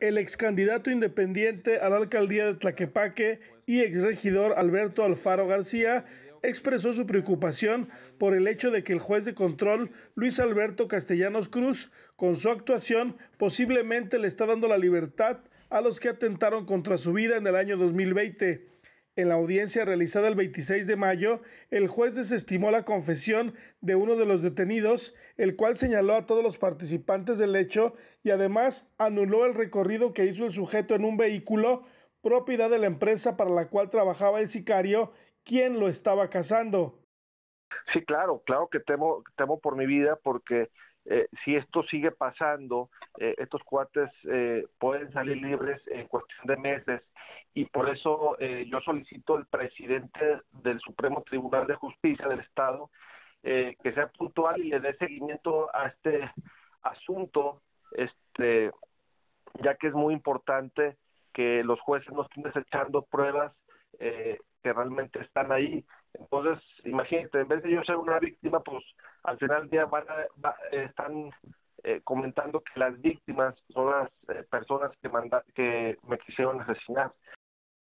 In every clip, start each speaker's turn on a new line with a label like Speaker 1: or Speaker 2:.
Speaker 1: El ex candidato independiente a la alcaldía de Tlaquepaque y ex regidor Alberto Alfaro García expresó su preocupación por el hecho de que el juez de control Luis Alberto Castellanos Cruz, con su actuación, posiblemente le está dando la libertad a los que atentaron contra su vida en el año 2020. En la audiencia realizada el 26 de mayo, el juez desestimó la confesión de uno de los detenidos, el cual señaló a todos los participantes del hecho y además anuló el recorrido que hizo el sujeto en un vehículo propiedad de la empresa para la cual trabajaba el sicario, quien lo estaba cazando.
Speaker 2: Sí, claro, claro que temo, temo por mi vida porque eh, si esto sigue pasando, eh, estos cuates eh, pueden salir libres en cuestión de meses y por eso eh, yo solicito al presidente del Supremo Tribunal de Justicia del Estado eh, que sea puntual y le dé seguimiento a este asunto, este, ya que es muy importante que los jueces no estén desechando pruebas eh, que realmente están ahí. Entonces, imagínate, en vez de yo ser una víctima, pues al final del día van a, están comentando que las víctimas son las personas que, que me quisieron asesinar.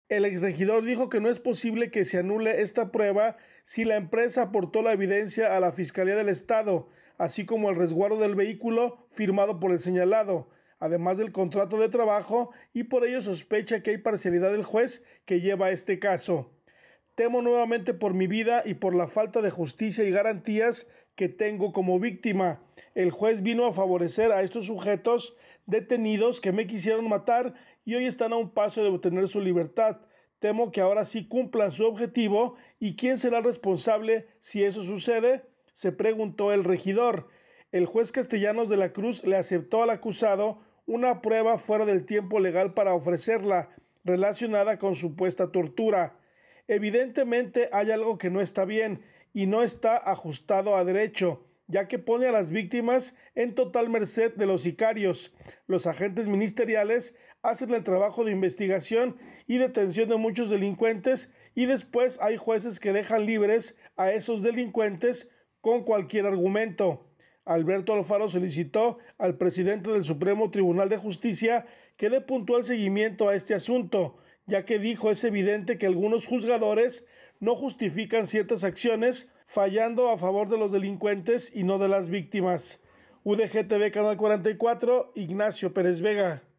Speaker 1: El exregidor dijo que no es posible que se anule esta prueba si la empresa aportó la evidencia a la Fiscalía del Estado, así como el resguardo del vehículo firmado por el señalado, además del contrato de trabajo, y por ello sospecha que hay parcialidad del juez que lleva este caso. Temo nuevamente por mi vida y por la falta de justicia y garantías que tengo como víctima. El juez vino a favorecer a estos sujetos detenidos que me quisieron matar y hoy están a un paso de obtener su libertad. Temo que ahora sí cumplan su objetivo y quién será responsable si eso sucede, se preguntó el regidor. El juez Castellanos de la Cruz le aceptó al acusado una prueba fuera del tiempo legal para ofrecerla, relacionada con supuesta tortura. Evidentemente hay algo que no está bien y no está ajustado a derecho, ya que pone a las víctimas en total merced de los sicarios. Los agentes ministeriales hacen el trabajo de investigación y detención de muchos delincuentes y después hay jueces que dejan libres a esos delincuentes con cualquier argumento. Alberto Alfaro solicitó al presidente del Supremo Tribunal de Justicia que dé puntual seguimiento a este asunto, ya que dijo es evidente que algunos juzgadores no justifican ciertas acciones, fallando a favor de los delincuentes y no de las víctimas. UDGTV Canal 44, Ignacio Pérez Vega.